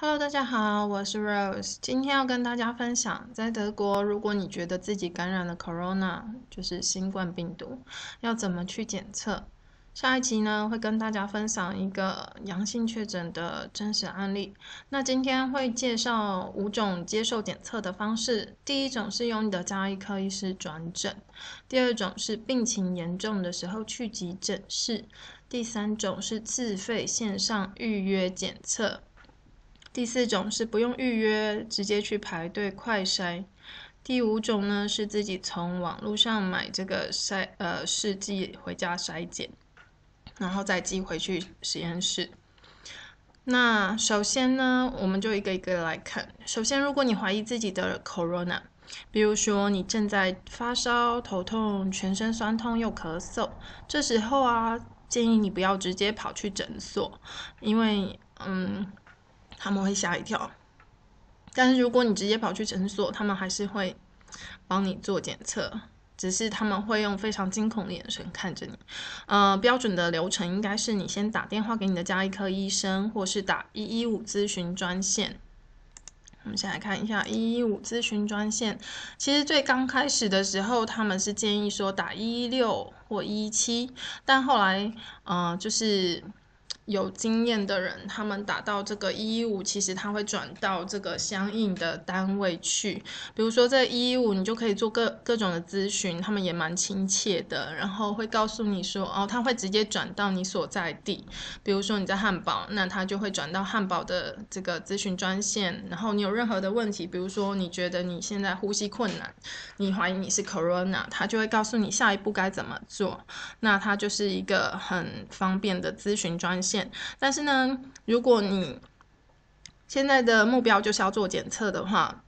Hello，大家好，我是 Rose。今天要跟大家分享，在德国，如果你觉得自己感染了 Corona，就是新冠病毒，要怎么去检测。下一集呢，会跟大家分享一个阳性确诊的真实案例。那今天会介绍五种接受检测的方式。第一种是用你的家医科医师转诊。第二种是病情严重的时候去急诊室。第三种是自费线上预约检测。第四种是不用预约，直接去排队快筛。第五种呢是自己从网络上买这个筛呃试剂回家筛检，然后再寄回去实验室。那首先呢，我们就一个一个来看。首先，如果你怀疑自己的 corona，比如说你正在发烧、头痛、全身酸痛又咳嗽，这时候啊，建议你不要直接跑去诊所，因为嗯。他们会吓一跳，但是如果你直接跑去诊所，他们还是会帮你做检测，只是他们会用非常惊恐的眼神看着你。呃，标准的流程应该是你先打电话给你的家医科医生，或是打一一五咨询专线。我们先来看一下一一五咨询专线。其实最刚开始的时候，他们是建议说打一六或一七，但后来，嗯，就是。有经验的人，他们打到这个一一五，其实他会转到这个相应的单位去。比如说在一一五，你就可以做各各种的咨询，他们也蛮亲切的，然后会告诉你说，哦，他会直接转到你所在地。比如说你在汉堡，那他就会转到汉堡的这个咨询专线。然后你有任何的问题，比如说你觉得你现在呼吸困难，你怀疑你是 corona，他就会告诉你下一步该怎么做。那他就是一个很方便的咨询专线。但是呢，如果你现在的目标就是要做检测的话，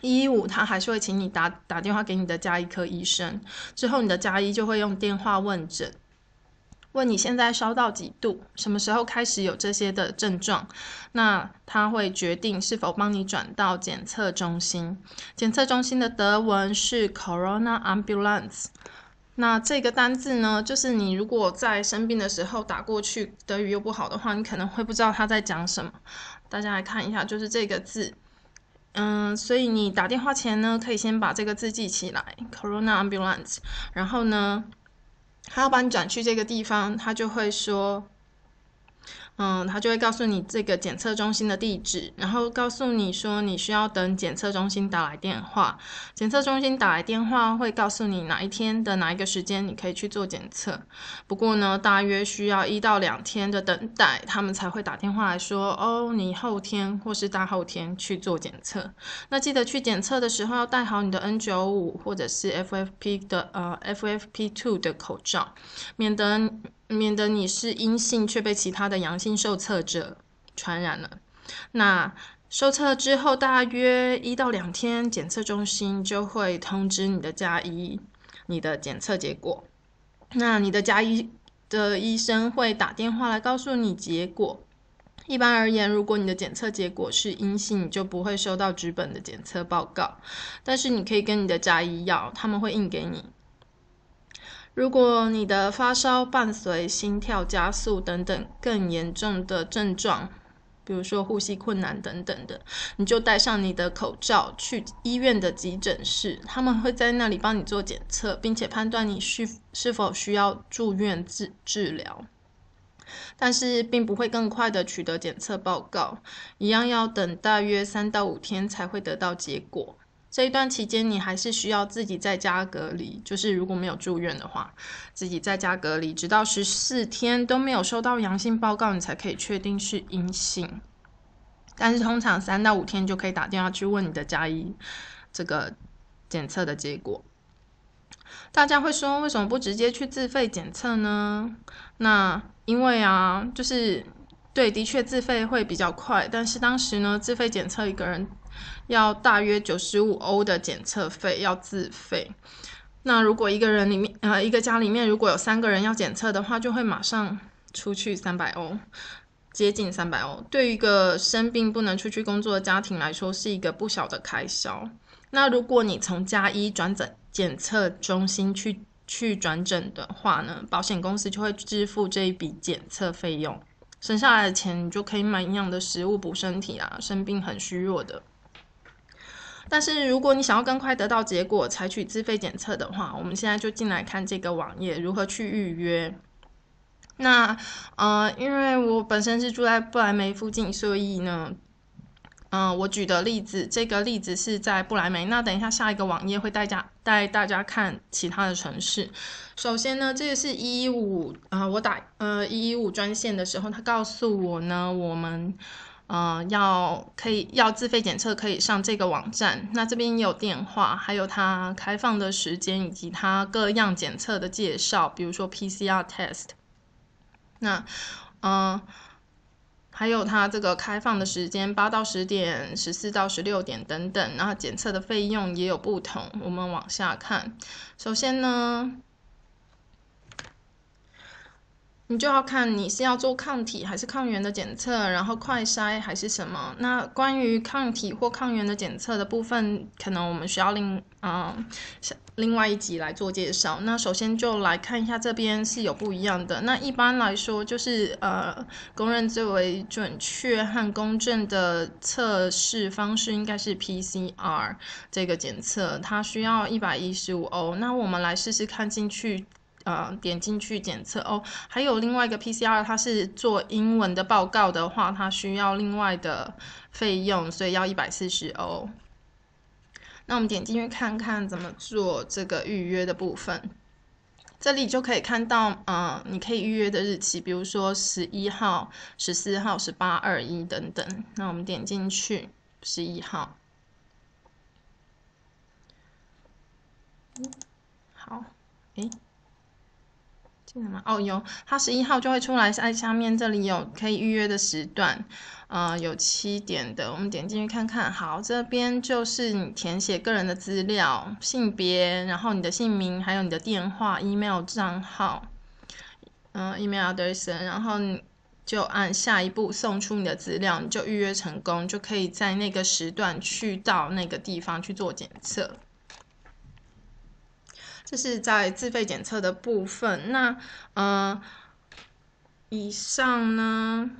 一五他还是会请你打打电话给你的加医科医生，之后你的加医就会用电话问诊，问你现在烧到几度，什么时候开始有这些的症状，那他会决定是否帮你转到检测中心。检测中心的德文是 Corona Ambulance。那这个单字呢，就是你如果在生病的时候打过去，德语又不好的话，你可能会不知道他在讲什么。大家来看一下，就是这个字，嗯，所以你打电话前呢，可以先把这个字记起来，corona ambulance。然后呢，他要把你转去这个地方，他就会说。嗯，他就会告诉你这个检测中心的地址，然后告诉你说你需要等检测中心打来电话。检测中心打来电话会告诉你哪一天的哪一个时间你可以去做检测。不过呢，大约需要一到两天的等待，他们才会打电话来说哦，你后天或是大后天去做检测。那记得去检测的时候要带好你的 N95 或者是 FFP 的呃 f f p two 的口罩，免得。免得你是阴性却被其他的阳性受测者传染了。那受测之后大约一到两天，检测中心就会通知你的家医你的检测结果。那你的家医的医生会打电话来告诉你结果。一般而言，如果你的检测结果是阴性，你就不会收到纸本的检测报告，但是你可以跟你的家医要，他们会印给你。如果你的发烧伴随心跳加速等等更严重的症状，比如说呼吸困难等等的，你就戴上你的口罩去医院的急诊室，他们会在那里帮你做检测，并且判断你需是否需要住院治治疗。但是并不会更快的取得检测报告，一样要等大约三到五天才会得到结果。这一段期间，你还是需要自己在家隔离，就是如果没有住院的话，自己在家隔离，直到十四天都没有收到阳性报告，你才可以确定是阴性。但是通常三到五天就可以打电话去问你的家医这个检测的结果。大家会说为什么不直接去自费检测呢？那因为啊，就是。对，的确自费会比较快，但是当时呢，自费检测一个人要大约九十五欧的检测费要自费。那如果一个人里面，呃，一个家里面如果有三个人要检测的话，就会马上出去三百欧，接近三百欧。对于一个生病不能出去工作的家庭来说，是一个不小的开销。那如果你从加一转诊检测中心去去转诊的话呢，保险公司就会支付这一笔检测费用。省下来的钱，你就可以买营养的食物补身体啊。生病很虚弱的。但是如果你想要更快得到结果，采取自费检测的话，我们现在就进来看这个网页如何去预约。那，呃，因为我本身是住在布莱梅附近，所以呢。嗯，我举的例子，这个例子是在不来梅。那等一下下一个网页会带家带大家看其他的城市。首先呢，这个是一一五，啊，我打呃一一五专线的时候，他告诉我呢，我们呃要可以要自费检测，可以上这个网站。那这边也有电话，还有它开放的时间，以及它各样检测的介绍，比如说 PCR test。那，嗯。还有它这个开放的时间，八到十点，十四到十六点等等，然后检测的费用也有不同。我们往下看，首先呢。你就要看你是要做抗体还是抗原的检测，然后快筛还是什么？那关于抗体或抗原的检测的部分，可能我们需要另啊，另外一集来做介绍。那首先就来看一下这边是有不一样的。那一般来说，就是呃，公认最为准确和公正的测试方式应该是 PCR 这个检测，它需要一百一十五欧。那我们来试试看进去。呃，点进去检测哦。还有另外一个 PCR，它是做英文的报告的话，它需要另外的费用，所以要一百四十欧。那我们点进去看看怎么做这个预约的部分。这里就可以看到，呃，你可以预约的日期，比如说十一号、十四号、十八、二一等等。那我们点进去十一号。嗯，好，诶。什么？哦有，他十一号就会出来，在下面这里有可以预约的时段，呃，有七点的，我们点进去看看。好，这边就是你填写个人的资料，性别，然后你的姓名，还有你的电话、email 账号，嗯，email address，然后就按下一步送出你的资料，你就预约成功，就可以在那个时段去到那个地方去做检测。这是在自费检测的部分。那呃，以上呢，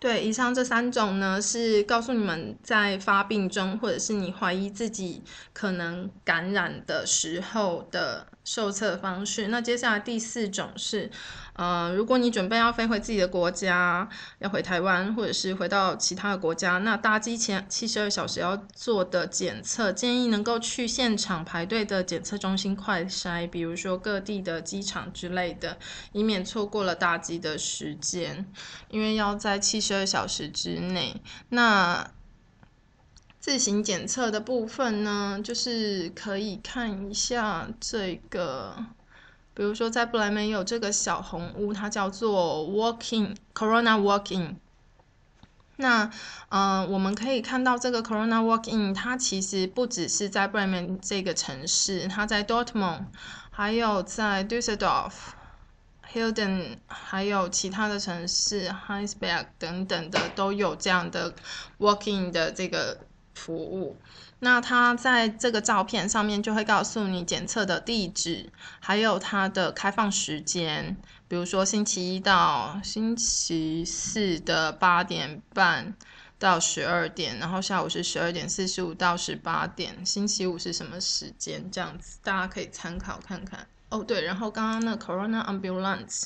对，以上这三种呢，是告诉你们在发病中，或者是你怀疑自己可能感染的时候的。受测方式。那接下来第四种是，呃，如果你准备要飞回自己的国家，要回台湾或者是回到其他的国家，那搭机前七十二小时要做的检测，建议能够去现场排队的检测中心快筛，比如说各地的机场之类的，以免错过了搭机的时间，因为要在七十二小时之内。那自行检测的部分呢，就是可以看一下这个，比如说在布莱梅有这个小红屋，它叫做 Walk-in g Corona Walk-in。g 那，嗯，我们可以看到这个 Corona Walk-in，它其实不只是在布莱梅这个城市，它在 Dortmund，还有在 Düsseldorf、h i l d e n 还有其他的城市、h e b e r g 等等的都有这样的 Walk-in 的这个。服务，那它在这个照片上面就会告诉你检测的地址，还有它的开放时间。比如说星期一到星期四的八点半到十二点，然后下午是十二点四十五到十八点。星期五是什么时间？这样子大家可以参考看看。哦，对，然后刚刚那 Corona Ambulance。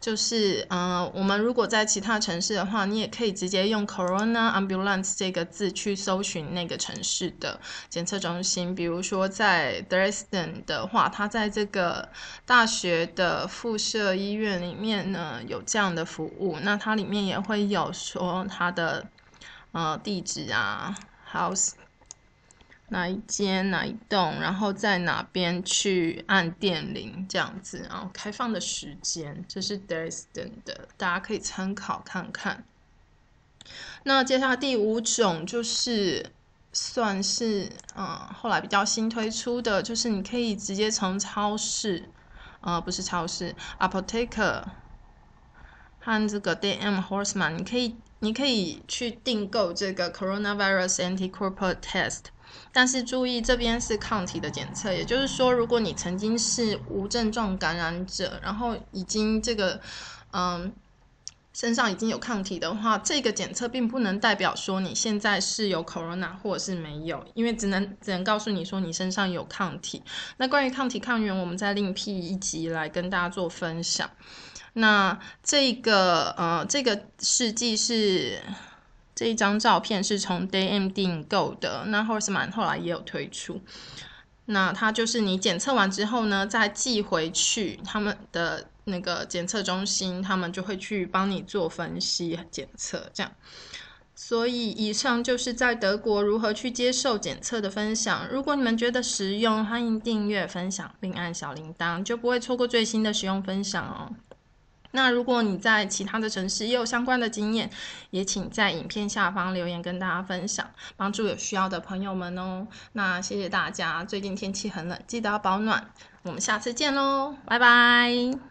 就是，嗯，我们如果在其他城市的话，你也可以直接用 “corona ambulance” 这个字去搜寻那个城市的检测中心。比如说，在 d r e s d e n 的话，它在这个大学的附设医院里面呢有这样的服务。那它里面也会有说它的，呃地址啊，还有。哪一间哪一栋，然后在哪边去按电铃这样子，然后开放的时间，这是 d r e s t e n 的，大家可以参考看看。那接下来第五种就是算是嗯后来比较新推出的，就是你可以直接从超市，呃不是超市，Apoteker 和这个 DM Horse n 你可以你可以去订购这个 Coronavirus Anticorpo Test。但是注意，这边是抗体的检测，也就是说，如果你曾经是无症状感染者，然后已经这个，嗯，身上已经有抗体的话，这个检测并不能代表说你现在是有 corona 或者是没有，因为只能只能告诉你说你身上有抗体。那关于抗体抗原，我们再另辟一集来跟大家做分享。那这个，呃，这个试剂是。这一张照片是从 Day m n d 购的，那 Horseman 后来也有推出。那它就是你检测完之后呢，再寄回去他们的那个检测中心，他们就会去帮你做分析检测。这样，所以以上就是在德国如何去接受检测的分享。如果你们觉得实用，欢迎订阅、分享，并按小铃铛，就不会错过最新的使用分享哦。那如果你在其他的城市也有相关的经验，也请在影片下方留言跟大家分享，帮助有需要的朋友们哦。那谢谢大家，最近天气很冷，记得要保暖。我们下次见喽，拜拜。